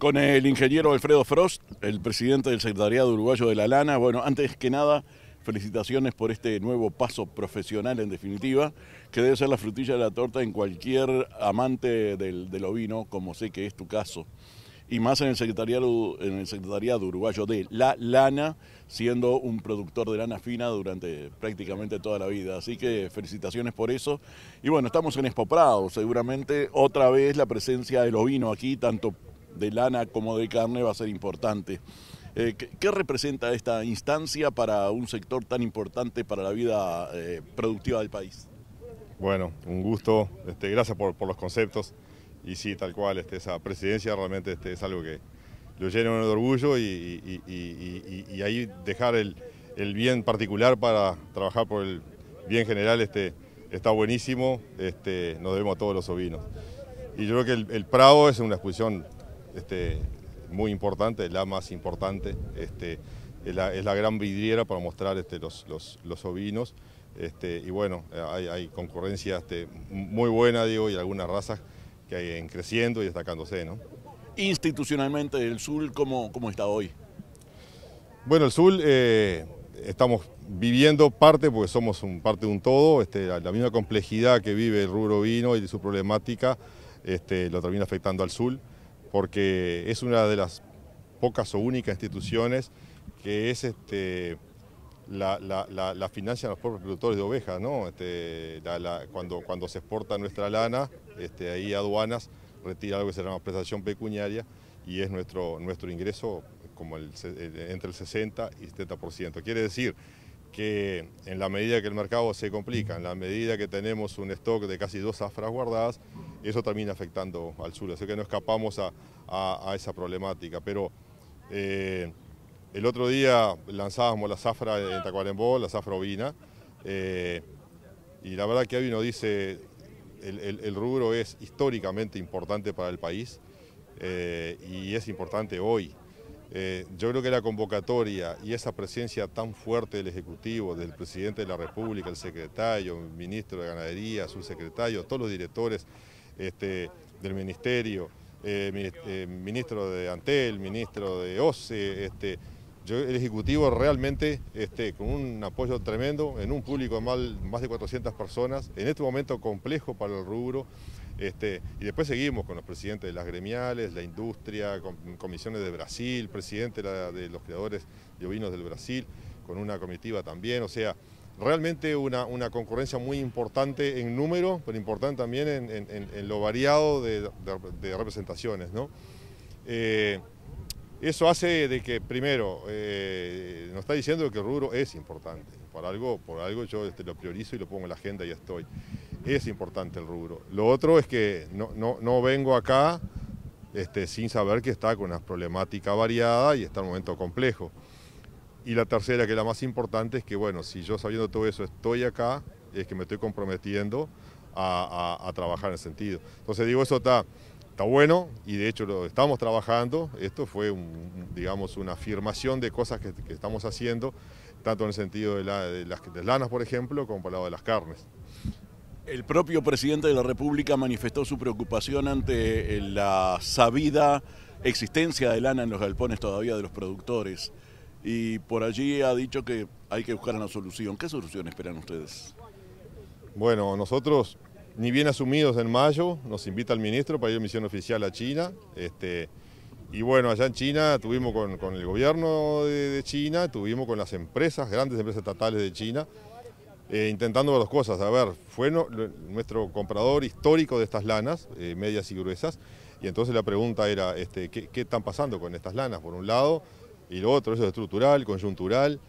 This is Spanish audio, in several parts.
con el ingeniero Alfredo Frost, el presidente del Secretariado Uruguayo de la Lana. Bueno, antes que nada, felicitaciones por este nuevo paso profesional, en definitiva, que debe ser la frutilla de la torta en cualquier amante del, ovino, como sé que es tu caso y más en el secretariado, en el secretariado uruguayo de la lana, siendo un productor de lana fina durante prácticamente toda la vida. Así que felicitaciones por eso. Y bueno, estamos en Expo Prado, seguramente otra vez la presencia del ovino aquí, tanto de lana como de carne va a ser importante. Eh, ¿qué, representa esta instancia para un sector tan importante para la vida eh, productiva del país? Bueno, un gusto, este, gracias por, los conceptos y sí, tal cual, este, esa presidencia realmente este, es algo que lo llena de orgullo y, y, y, ahí dejar el, bien particular para trabajar por el bien general este, está buenísimo, este, nos debemos a todos los ovinos. Y yo creo que el Prado es una exposición este, muy importante, la más importante. Este, es, la, gran vidriera para mostrar este, los, ovinos. Este, y bueno, hay, concurrencia muy buena, digo, y algunas razas que hay creciendo y destacándose. Institucionalmente, ¿el sur cómo, está hoy? Bueno, el sur eh, estamos viviendo parte, porque somos un, parte de un todo, la misma complejidad que vive el rubro vino y su problemática lo termina afectando al sur porque es una de las pocas o únicas instituciones que es este, la, la, de los propios productores de ovejas, ¿no? Este, cuando, cuando se exporta nuestra lana, este, ahí aduanas retira algo que se llama prestación pecuniaria y es nuestro, nuestro ingreso como entre el 60 y 70%. Quiere decir que en la medida que el mercado se complica, en la medida que tenemos un stock de casi dos zafras guardadas, eso termina afectando al sur, así que no escapamos a, esa problemática. Pero eh, el otro día lanzábamos la zafra en Tacuarembó, la zafra ovina, eh, y la verdad que hoy uno dice, el, rubro es históricamente importante para el país eh, y es importante hoy. Eh, yo creo que la convocatoria y esa presencia tan fuerte del Ejecutivo, del Presidente de la República, el secretario, el ministro de Ganadería, subsecretario, todos los directores este, del Ministerio, eh, eh, ministro de Antel, ministro de OCE, este, el Ejecutivo realmente este, con un apoyo tremendo en un público de más de 400 personas, en este momento complejo para el rubro, este, y después seguimos con los presidentes de las gremiales, la industria, con, comisiones de Brasil, presidente de los creadores de ovinos del Brasil, con una comitiva también, o sea, realmente una, concurrencia muy importante en número, pero importante también en, lo variado de, representaciones. Eh, eso hace de que, primero, eh, nos está diciendo que el rubro es importante, por algo, por algo yo este, lo priorizo y lo pongo en la agenda y estoy es importante el rubro. Lo otro es que no, no, vengo acá este, sin saber que está con una problemática variada y está en un momento complejo. Y la tercera, que es la más importante, es que, bueno, si yo sabiendo todo eso estoy acá, es que me estoy comprometiendo a, trabajar en ese sentido. Entonces digo, eso está, está bueno y de hecho lo estamos trabajando. Esto fue, digamos, una afirmación de cosas que, estamos haciendo, tanto en el sentido de, las, lanas, por ejemplo, como por el lado de las carnes. El propio presidente de la República manifestó su preocupación ante eh, la sabida existencia de lana en los galpones todavía de los productores y por allí ha dicho que hay que buscar una solución. ¿Qué solución esperan ustedes? Bueno, nosotros ni bien asumidos en mayo, nos invita el ministro para ir a misión oficial a China. Este, y bueno, allá en China tuvimos con, el gobierno de China, tuvimos con las empresas, grandes empresas estatales de China, eh, intentando ver dos cosas. A ver, fue nuestro comprador histórico de estas lanas, eh, medias y gruesas, y entonces la pregunta era, este, ¿qué, están pasando con estas lanas, por un lado? Y lo otro, eso es estructural, coyuntural.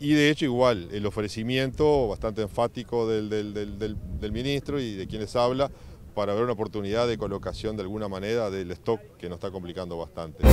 Y de hecho igual, el ofrecimiento bastante enfático del, del ministro y de quienes habla para ver una oportunidad de colocación de alguna manera del stock que nos está complicando bastante.